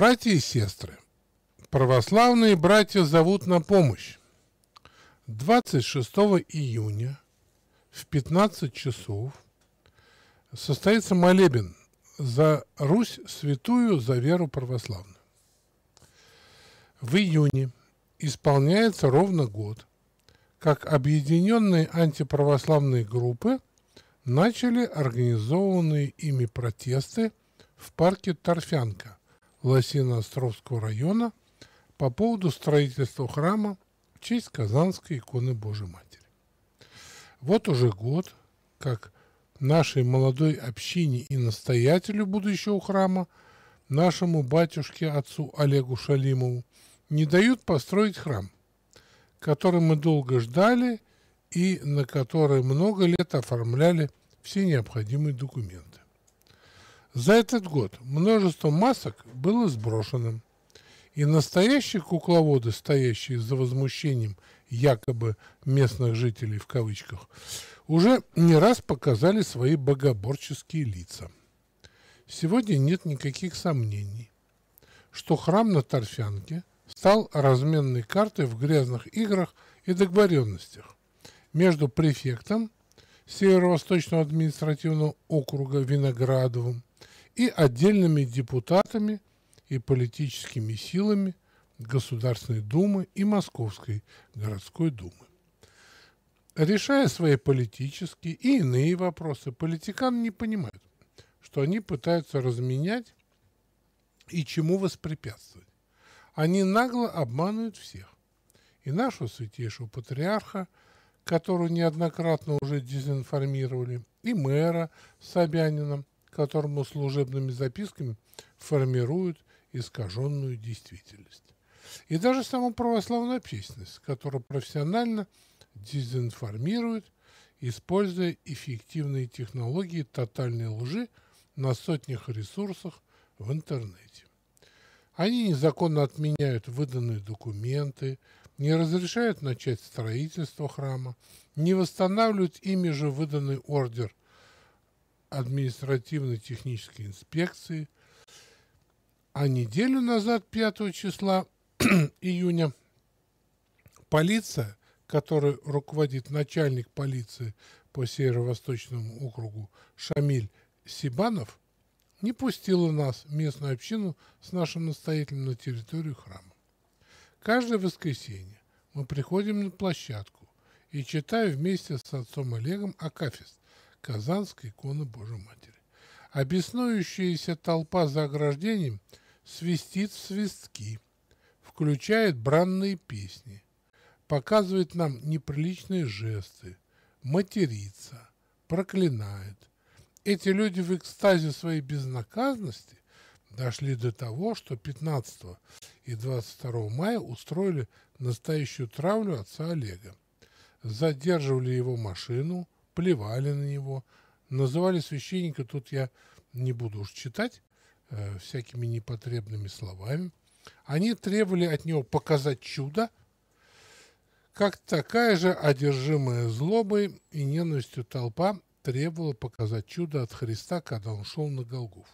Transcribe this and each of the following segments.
Братья и сестры, православные братья зовут на помощь. 26 июня в 15 часов состоится молебен за Русь святую, за веру православную. В июне исполняется ровно год, как объединенные антиправославные группы начали организованные ими протесты в парке Торфянка Лосино-Островского района по поводу строительства храма в честь Казанской иконы Божьей Матери. Вот уже год, как нашей молодой общине и настоятелю будущего храма, нашему батюшке отцу Олегу Шалимову, не дают построить храм, который мы долго ждали и на который много лет оформляли все необходимые документы. За этот год множество масок было сброшенным. И настоящие кукловоды, стоящие за возмущением якобы местных жителей в кавычках, уже не раз показали свои богоборческие лица. Сегодня нет никаких сомнений, что храм на Торфянке стал разменной картой в грязных играх и договоренностях между префектом Северо-Восточного административного округа Виноградовым и отдельными депутатами и политическими силами Государственной Думы и Московской городской думы. Решая свои политические и иные вопросы, политиканы не понимают, что они пытаются разменять и чему воспрепятствовать. Они нагло обманывают всех. И нашего святейшего патриарха, которого неоднократно уже дезинформировали, и мэра Собянина, которому служебными записками формируют искаженную действительность. И даже саму православную общественность, которая профессионально дезинформирует, используя эффективные технологии тотальной лжи на сотнях ресурсах в интернете. Они незаконно отменяют выданные документы, не разрешают начать строительство храма, не восстанавливают ими же выданный ордер административно-технической инспекции – а неделю назад, 5 числа июня, полиция, которой руководит начальник полиции по северо-восточному округу Шамиль Сибанов, не пустила нас, местную общину, с нашим настоятелем на территорию храма. Каждое воскресенье мы приходим на площадку и читаем вместе с отцом Олегом Акафист Казанской иконы Божьей Матери. Обеснующаяся толпа за ограждением – свистит свистки, включает бранные песни, показывает нам неприличные жесты, матерится, проклинает. Эти люди в экстазе своей безнаказанности дошли до того, что 15 и 22 мая устроили настоящую травлю отца Олега. Задерживали его машину, плевали на него, называли священника, тут я не буду уж читать, Э, всякими непотребными словами. Они требовали от него показать чудо, как такая же одержимая злобой и ненавистью толпа требовала показать чудо от Христа, когда он шел на Голгоф.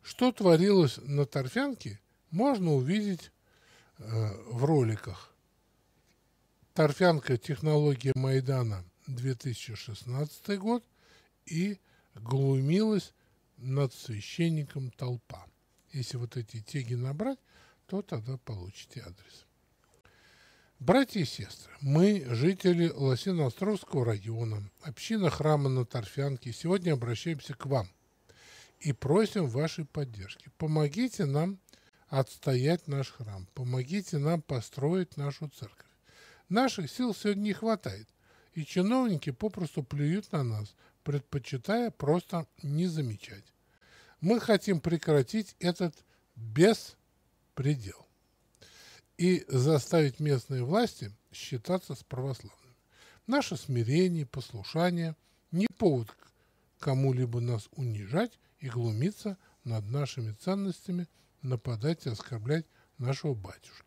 Что творилось на торфянке, можно увидеть э, в роликах. Торфянка «Технология Майдана» 2016 год и «Глумилась над священником толпа. Если вот эти теги набрать, то тогда получите адрес. Братья и сестры, мы, жители Лосиноостровского района, община храма на Торфянке, сегодня обращаемся к вам и просим вашей поддержки. Помогите нам отстоять наш храм, помогите нам построить нашу церковь. Наших сил сегодня не хватает, и чиновники попросту плюют на нас, предпочитая просто не замечать. Мы хотим прекратить этот беспредел и заставить местные власти считаться с православными. Наше смирение, послушание не повод кому-либо нас унижать и глумиться над нашими ценностями, нападать и оскорблять нашего батюшку.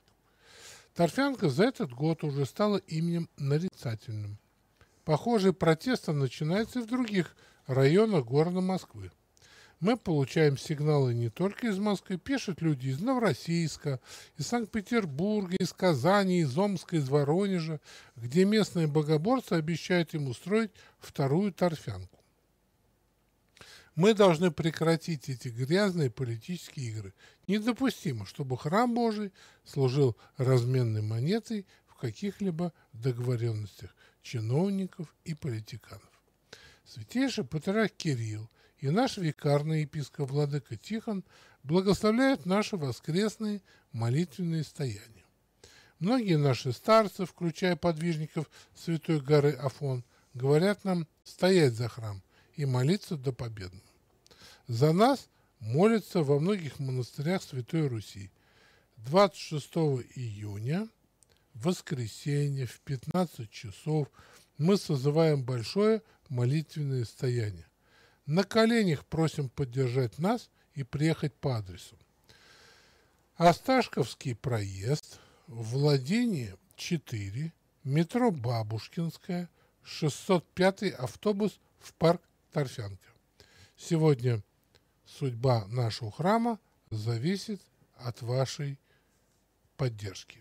Торфянка за этот год уже стала именем нарицательным – Похожие протесты начинаются и в других районах города Москвы. Мы получаем сигналы не только из Москвы, пишут люди из Новороссийска, из Санкт-Петербурга, из Казани, из Омска, из Воронежа, где местные богоборцы обещают им устроить вторую торфянку. Мы должны прекратить эти грязные политические игры. Недопустимо, чтобы храм Божий служил разменной монетой каких-либо договоренностях чиновников и политиканов. Святейший Патриарх Кирилл и наш викарный епископ Владыка Тихон благословляют наши воскресные молитвенные стояния. Многие наши старцы, включая подвижников Святой горы Афон, говорят нам стоять за храм и молиться до победы. За нас молятся во многих монастырях Святой Руси. 26 июня – воскресенье в 15 часов мы созываем большое молитвенное стояние. На коленях просим поддержать нас и приехать по адресу. Осташковский проезд, владение 4, метро Бабушкинская, 605 автобус в парк Торфянка. Сегодня судьба нашего храма зависит от вашей поддержки.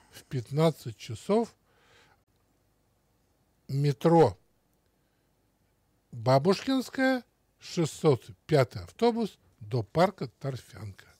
в 15 часов метро Бабушкинская, 605 автобус до парка Торфянка.